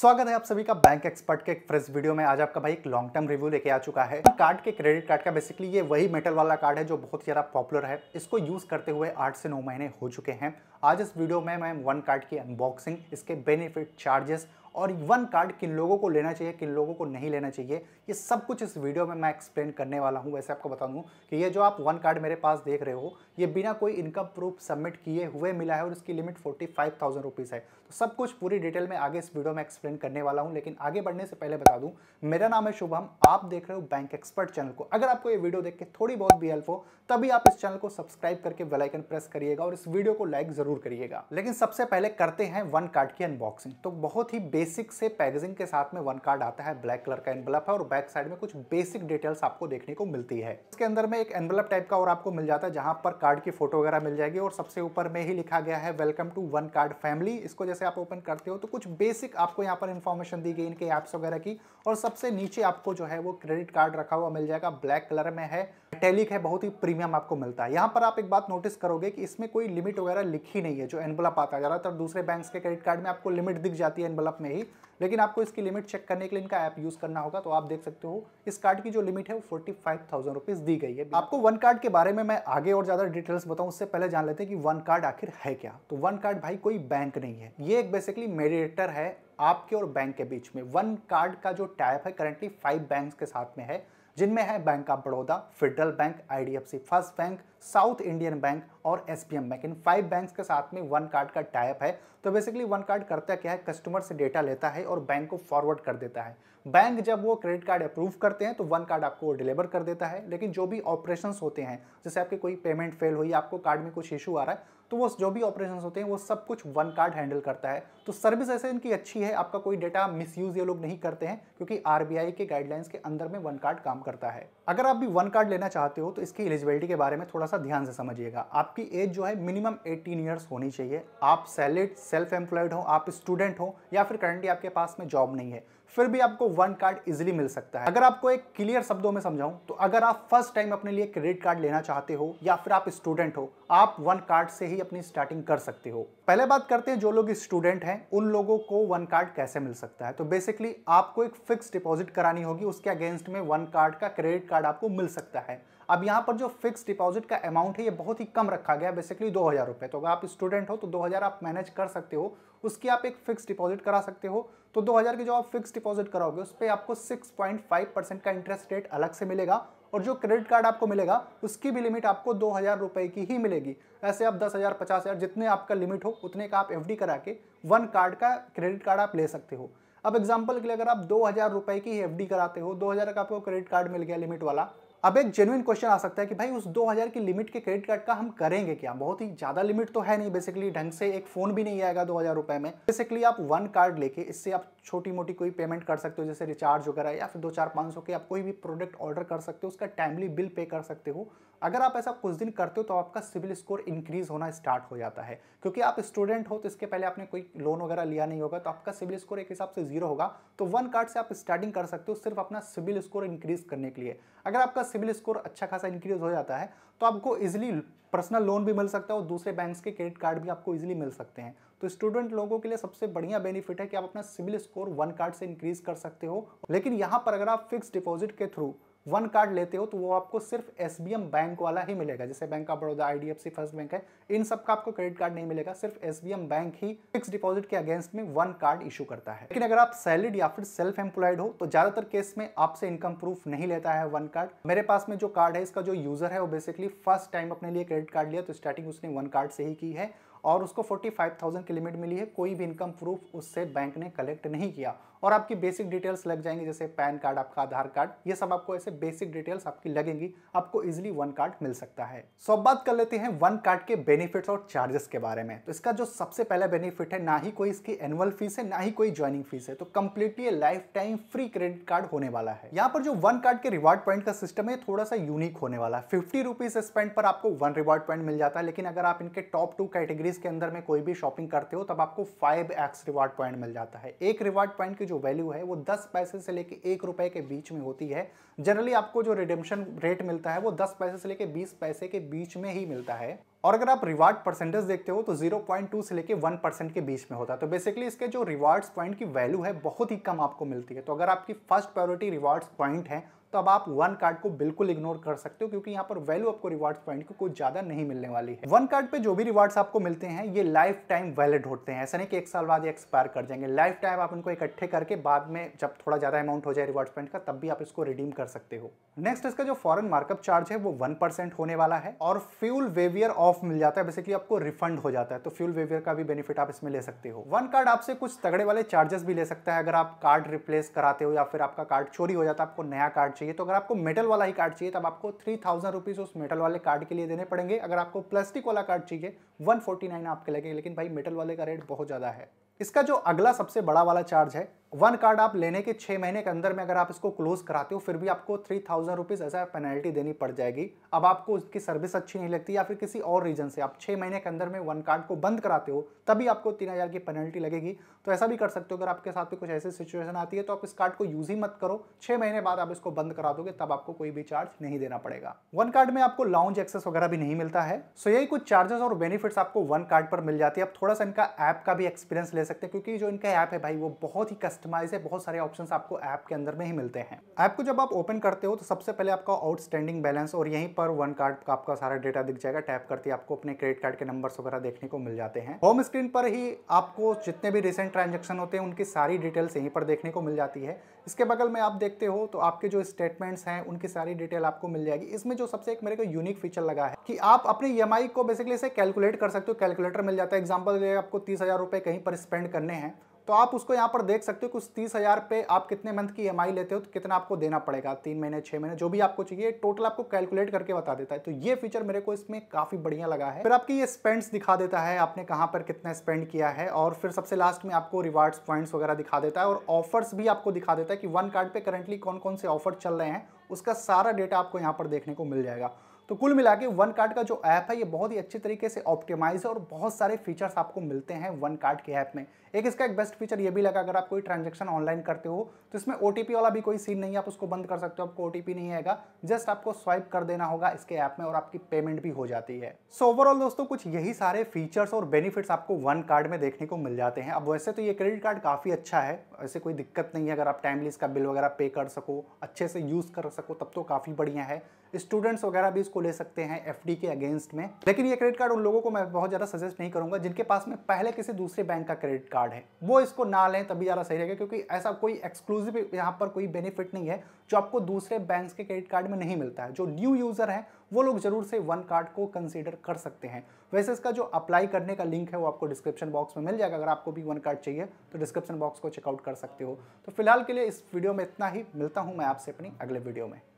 स्वागत है आप सभी का बैंक एक्सपर्ट के एक फ्रेश वीडियो में आज आपका भाई एक लॉन्ग टर्म रिव्यू लेके आ चुका है कार्ड के क्रेडिट कार्ड का बेसिकली ये वही मेटल वाला कार्ड है जो बहुत ज़्यादा पॉपुलर है इसको यूज़ करते हुए आठ से नौ महीने हो चुके हैं आज इस वीडियो में मैं वन कार्ड की अनबॉक्सिंग इसके बेनिफिट चार्जेस और वन कार्ड किन लोगों को लेना चाहिए किन लोगों को नहीं लेना चाहिए ये सब कुछ इस वीडियो में मैं एक्सप्लेन करने वाला हूँ वैसे आपको बता दूँ कि ये जो आप वन कार्ड मेरे पास देख रहे हो ये बिना कोई इनकम प्रूफ सबमिट किए हुए मिला है और इसकी limit forty five thousand rupees है तो सब कुछ पूरी डिटेल में आगे इस वीडियो में एक्सप्लेन करने वाला हूँ लेकिन आगे बढ़ने से पहले बता दूँ मेरा नाम है शुभम आप देख रहे हो बैंक एक्सपर्ट चैनल को अगर आपको ये वीडियो देख के थोड़ी बहुत भी हेल्प हो तभी आप इस चैनल को सब्सक्राइब करके बेलाइकन प्रेस करिएगा और इस वीडियो को लाइक ज़रूर करिएगा लेकिन सबसे पहले करते हैं वन कार्ड की अनबॉक्सिंग तो बहुत ही बेसिक से पैकेजिंग के साथ में वन कार्ड आता है ब्लैक कलर का एनवलप है और बैक साइड में कुछ बेसिक डिटेल्स आपको देखने को मिलती है इसके अंदर में एक एनवलप टाइप का और आपको मिल जाता है जहां पर कार्ड की फोटो वगैरह मिल जाएगी और सबसे ऊपर में ही लिखा गया है welcome to one card family इसको जैसे आप ओपन करते हो तो कुछ बेसिक आपको यहाँ पर इन्फॉर्मेशन दी गई इनके ऐप्स वगैरह की और सबसे नीचे आपको जो है वो क्रेडिट कार्ड रखा हुआ मिल जाएगा ब्लैक कलर में है टेलिक है बहुत ही प्रीमियम आपको मिलता है यहाँ पर आप एक बात नोटिस करोगे कि इसमें कोई लिमिट वगैरह लिखी नहीं है जो एनवलप आता है ज़्यादातर तो दूसरे बैंक के क्रेडिट कार्ड में आपको लिमिट दिख जाती है एनवलप में में ही लेकिन आपको इसकी लिमिट चेक करने के लिए इनका ऐप यूज करना होगा तो आप देख सकते हो इस कार्ड की जो लिमिट है वो फोर्टी फाइव थाउजेंड रुपीज दी गई है आपको वन कार्ड के बारे में मैं आगे और ज्यादा डिटेल्स बताऊं उससे पहले जान लेते हैं कि वन कार्ड आखिर है क्या तो वन कार्ड भाई कोई बैंक नहीं है ये एक बेसिकली मेडिएटर है आपके और बैंक के बीच में वन कार्ड का जो टाइप है करंटली फाइव बैंक के साथ में है जिनमें है bank of Baroda federal bank IDFC first bank south Indian bank और एम बैंक इन फाइव बैंक्स के साथ में वन कार्ड का टाइप है तो बेसिकली वन कार्ड करता क्या है कस्टमर से डेटा लेता है और बैंक को फॉरवर्ड कर देता है बैंक जब वो क्रेडिट कार्ड अप्रूव करते हैं तो वन कार्ड आपको डिलीवर कर देता है लेकिन जो भी ऑपरेशन होते हैं जैसे आपके कोई पेमेंट फेल हुई आपको कार्ड में कुछ इशू आ रहा है तो वो जो भी ऑपरेशन होते हैं वो सब कुछ वन कार्ड हैंडल करता है तो सर्विस ऐसे इनकी अच्छी है आपका कोई डेटा मिस यूज़ ये लोग नहीं करते हैं क्योंकि आर के गाइडलाइंस के अंदर में वन कार्ड काम करता है अगर आप भी वन कार्ड लेना चाहते हो तो इसकी एलिजिबिलिटी के बारे में थोड़ा सा ध्यान से समझिएगा आपकी एज जो है मिनिमम एटीन ईयर्स होनी चाहिए आप सैलड सेल्फ एम्प्लॉयड हो आप स्टूडेंट हो या फिर करंटली आपके पास में जॉब नहीं है फिर भी आपको वन कार्ड इजिली मिल सकता है अगर आपको एक क्लियर शब्दों में समझाऊं तो अगर आप फर्स्ट टाइम अपने लिए क्रेडिट कार्ड लेना चाहते हो या फिर आप स्टूडेंट हो आप वन कार्ड से ही अपनी स्टार्टिंग कर सकते हो पहले बात करते हैं जो लोग स्टूडेंट हैं उन लोगों को वन कार्ड कैसे मिल सकता है तो बेसिकली आपको एक फिक्स डिपॉजिट करानी होगी उसके अगेंस्ट में वन कार्ड का क्रेडिट कार्ड आपको मिल सकता है अब यहाँ पर जो फिक्स डिपॉजिट का अमाउंट है ये बहुत ही कम रखा गया बेसिकली दो हज़ार रुपये तो अगर आप स्टूडेंट हो तो दो हज़ार आप मैनेज कर सकते हो उसकी आप एक फिक्स डिपॉजिट करा सकते हो तो दो हज़ार की जो आप फिक्स डिपॉजिट कराओगे उस पर आपको सिक्स पॉइंट फाइव परसेंट का इंटरेस्ट रेट अलग से मिलेगा और जो क्रेडिट कार्ड आपको मिलेगा उसकी भी लिमिट आपको दो हज़ार रुपये की ही मिलेगी ऐसे आप दस हज़ार पचास हज़ार जितने आपका लिमिट हो उतने का आप एफ करा के वन कार्ड का क्रेडिट कार्ड आप ले सकते हो अब एग्जाम्पल के लिए अगर आप दो हज़ार रुपये की एफ कराते हो दो हज़ार का आपको क्रेडिट कार्ड मिल गया लिमिट वाला अब एक जेन्यन क्वेश्चन आ सकता है कि भाई उस 2000 की लिमिट के क्रेडिट कार्ड का हम करेंगे क्या बहुत ही ज़्यादा लिमिट तो है नहीं बेसिकली ढंग से एक फ़ोन भी नहीं आएगा दो हज़ार में बेसिकली आप वन कार्ड लेके इससे आप छोटी मोटी कोई पेमेंट कर सकते हो जैसे रिचार्ज वगैरह या फिर दो चार पाँच सौ के आप कोई भी प्रोडक्ट ऑर्डर कर सकते हो उसका टाइमली बिल पे कर सकते हो अगर आप ऐसा कुछ दिन करते हो तो आपका सिविल स्कोर इंक्रीज़ होना स्टार्ट हो जाता है क्योंकि आप स्टूडेंट हो तो इसके पहले आपने कोई लोन वगैरह लिया नहीं होगा तो आपका सिविल स्कोर एक हिसाब से जीरो होगा तो वन कार्ड से आप स्टार्टिंग कर सकते हो सिर्फ अपना सिविल स्कोर इंक्रीज करने के लिए अगर आपका सिविल स्कोर अच्छा खासा इंक्रीज हो जाता है तो आपको इजिली पर्सनल लोन भी मिल सकता है और दूसरे बैंक्स के क्रेडिट कार्ड भी आपको इजिली मिल सकते हैं तो स्टूडेंट लोगों के लिए सबसे बढ़िया बेनिफिट है कि आप अपना सिविल स्कोर वन कार्ड से इंक्रीज कर सकते हो लेकिन यहाँ पर अगर आप फिक्स डिपॉजिट के थ्रू वन कार्ड लेते हो तो वो आपको सिर्फ एस बैंक वाला ही मिलेगा जैसे bank of Baroda I D first bank है इन सब का आपको क्रेडिट कार्ड नहीं मिलेगा सिर्फ एस बैंक ही फिक्स डिपॉजिट के अगेंस्ट में वन कार्ड इशू करता है लेकिन अगर आप सैलरीड या फिर सेल्फ एम्प्लॉयड हो तो ज्यादातर केस में आपसे इनकम प्रूफ नहीं लेता है वन कार्ड मेरे पास में जो कार्ड है इसका जो यूजर है वो बेसिकली फर्स्ट टाइम अपने लिए क्रेडिट कार्ड लिया तो स्टार्टिंग उसने वन कार्ड से ही की है और उसको 45,000 की लिमिट मिली है कोई भी इनकम प्रूफ उससे बैंक ने कलेक्ट नहीं किया और आपकी बेसिक डिटेल्स लग जाएंगी जैसे पैन कार्ड आपका आधार कार्ड ये सब आपको ऐसे बेसिक डिटेल्स आपकी लगेंगी आपको इजिली वन कार्ड मिल सकता है सो अब बात कर लेते हैं वन कार्ड के बेनिफिट्स और चार्जेस के बारे में तो इसका जो सबसे पहला बेनिफिट है ना ही कोई इसकी एनुअल फीस है ना ही कोई ज्वाइनिंग फीस है तो completely life time free credit card होने वाला है यहाँ पर जो वन कार्ड के रिवार्ड पॉइंट का सिस्टम है थोड़ा सा यूनिक होने वाला है फिफ्टी रुपीज स्पेंड पर आपको वन रिवार्ड पॉइंट मिल जाता है लेकिन अगर आप इनके टॉप टू कैटेगरीज के अंदर में कोई भी शॉपिंग करते हो तब आपको फाइव एक्स रिवार्ड पॉइंट मिल जाता है एक रिवार्ड पॉइंट जो वैल्यू है वो दस पैसे से लेके एक रुपए के बीच में होती है जनरली आपको जो रिडेम्शन रेट मिलता है वो दस पैसे से लेके बीस पैसे के बीच में ही मिलता है और अगर आप रिवार्ड परसेंटेज देखते हो तो 0.2 से लेके 1 परसेंट के बीच में होता है तो बेसिकली इसके जो रिवार्ड्स पॉइंट की वैल्यू है बहुत ही कम आपको मिलती है तो अगर आपकी फर्स्ट प्रायोरिटी रिवार्ड्स पॉइंट है तो अब आप वन कार्ड को बिल्कुल इग्नोर कर सकते हो क्योंकि यहाँ पर वैल्यू आपको रिवार्ड्स पॉइंट की कुछ ज्यादा नहीं मिलने वाली है वन कार्ड पे जो भी रिवार्ड्स आपको मिलते हैं ये लाइफ टाइम वैलिड होते हैं ऐसा नहीं कि एक साल बाद एक्सपायर कर जाएंगे लाइफ टाइम आप इनको इकट्ठे करके बाद में जब थोड़ा ज्यादा अमाउंट हो जाए रिवार्ड पॉइंट का तब भी आप इसको रिडीम कर सकते हो नेक्स्ट इसका जो फॉरन मार्कअप चार्ज है वो वन होने वाला है और फ्यूल वेवियर और ऑफ मिल जाता है बेसिकली आपको रिफंड हो जाता है तो फ्यूल वेवियर का भी बेनिफिट आप इसमें ले सकते हो वन कार्ड आपसे कुछ तगड़े वाले चार्जेस भी ले सकता है अगर आप कार्ड रिप्लेस कराते हो या फिर आपका कार्ड चोरी हो जाता है आपको नया कार्ड चाहिए तो अगर आपको मेटल वाला ही कार्ड चाहिए तब आपको थ्री थाउजेंड रुपीज़ उस मेटल वाले कार्ड के लिए देने पड़ेंगे अगर आपको प्लास्टिक वाला कार्ड चाहिए वन फोर्टी नाइन आपके लगे लेकिन भाई मेटल वाले का रेट बहुत ज़्यादा है इसका जो अगला सबसे बड़ा वाला चार्ज है वन कार्ड आप लेने के छह महीने के अंदर में अगर आप इसको क्लोज कराते हो फिर भी आपको थ्री थाउजेंड रुपीज़ ऐसा पेनल्टी देनी पड़ जाएगी अब आपको उसकी सर्विस अच्छी नहीं लगती या फिर किसी और रीजन से आप छह महीने के अंदर में वन कार्ड को बंद कराते हो तभी आपको तीन हज़ार की पेनल्टी लगेगी तो ऐसा भी कर सकते हो अगर आपके साथ में कुछ ऐसी सिचुएशन आती है तो आप इस कार्ड को यूज़ ही मत करो छह महीने बाद आप इसको बंद करा दोगे तब आपको कोई भी चार्ज नहीं देना पड़ेगा वन कार्ड में आपको लाउंज एक्सेस वगैरह भी नहीं मिलता है सो यही कुछ चार्जेस और बेनिफिट आपको वन कार्ड पर मिल जाती है आप थोड़ा सा इनका ऐप का भी एक्सपीरियंस ले सकते हैं क्योंकि जो इनका ऐप है भाई वो बहुत ही कस्टमाइज है बहुत सारे ऑप्शन आपको ऐप के अंदर में ही मिलते हैं ऐप को जब आप ओपन करते हो तो सबसे पहले आपका आउटस्टैंडिंग बैलेंस और यहीं पर वन कार्ड का आपका सारा डेटा दिख जाएगा टैप करते आपको अपने क्रेडिट कार्ड के नंबर वगैरह देखने को मिल जाते हैं होम स्क्रीन पर ही आपको जितने भी रिसेंट ट्रांजेक्शन होते हैं उनकी सारी डिटेल्स यहीं पर देखने को मिल जाती है इसके बगल में आप देखते हो तो आपके जो स्टेटमेंट्स हैं उनकी सारी डिटेल आपको मिल जाएगी इसमें जो सबसे एक मेरे को यूनिक फीचर लगा है कि आप अपने ई e को बेसिकली से कैलकुलेट कर सकते हो कैलकुलेटर मिल जाता है एग्जाम्पल आपको तीस हज़ार कहीं पर स्पेंड करने हैं तो आप उसको यहाँ पर देख सकते हो कुछ तीस हज़ार पे आप कितने मंथ की ई e लेते हो तो कितना आपको देना पड़ेगा तीन महीने छः महीने जो भी आपको चाहिए टोटल आपको कैलकुलेट करके बता देता है तो ये फीचर मेरे को इसमें काफ़ी बढ़िया लगा है फिर आपकी ये स्पेंड्स दिखा देता है आपने कहाँ पर कितना स्पेंड किया है और फिर सबसे लास्ट में आपको रिवार्ड्स पॉइंट्स वगैरह दिखा देता है और ऑफर्स भी आपको दिखा देता है कि वन कार्ड पर करंटली कौन कौन से ऑफर चल रहे हैं उसका सारा डेटा आपको यहाँ पर देखने को मिल जाएगा तो कुल मिला के वन कार्ड का जो ऐप है ये बहुत ही अच्छे तरीके से ऑप्टिमाइज है और बहुत सारे फीचर्स आपको मिलते हैं वन कार्ड के ऐप में एक इसका एक बेस्ट फीचर ये भी लगा अगर आप कोई ट्रांजेक्शन ऑनलाइन करते हो तो इसमें ओ वाला भी कोई सीन नहीं है आप उसको बंद कर सकते हो आपको ओ नहीं आएगा जस्ट आपको स्वाइप कर देना होगा इसके ऐप में और आपकी पेमेंट भी हो जाती है सो ओवरऑल दोस्तों कुछ यही सारे फीचर्स और बेनिफिट्स आपको वन कार्ड में देखने को मिल जाते हैं अब वैसे तो ये क्रेडिट कार्ड काफ़ी अच्छा है ऐसे कोई दिक्कत नहीं है अगर आप टाइमली इसका बिल वगैरह पे कर सको अच्छे से यूज़ कर सको तब तो काफ़ी बढ़िया है स्टूडेंट्स वगैरह भी इसको को ले सकते हैं एफ के अगेंस्ट में लेकिन ये क्रेडिट कार्ड उन लोगों को मैं बहुत ज़्यादा सजेस्ट नहीं करूँगा जिनके पास में पहले किसी दूसरे बैंक का क्रेडिट कार्ड है वो इसको ना लें तभी ज़्यादा सही रहेगा क्योंकि ऐसा कोई एक्सक्लूसिव यहाँ पर कोई बेनिफिट नहीं है जो आपको दूसरे बैंक के क्रेडिट कार्ड में नहीं मिलता है जो न्यू यूज़र है वो लोग जरूर से वन कार्ड को कंसिडर कर सकते हैं वैसे इसका जो अप्लाई करने का लिंक है वो आपको डिस्क्रिप्शन बॉक्स में मिल जाएगा अगर आपको भी वन कार्ड चाहिए तो डिस्क्रिप्शन बॉक्स को चेकआउट कर सकते हो तो फिलहाल के लिए इस वीडियो में इतना ही मिलता हूँ मैं आपसे अपनी अगले वीडियो में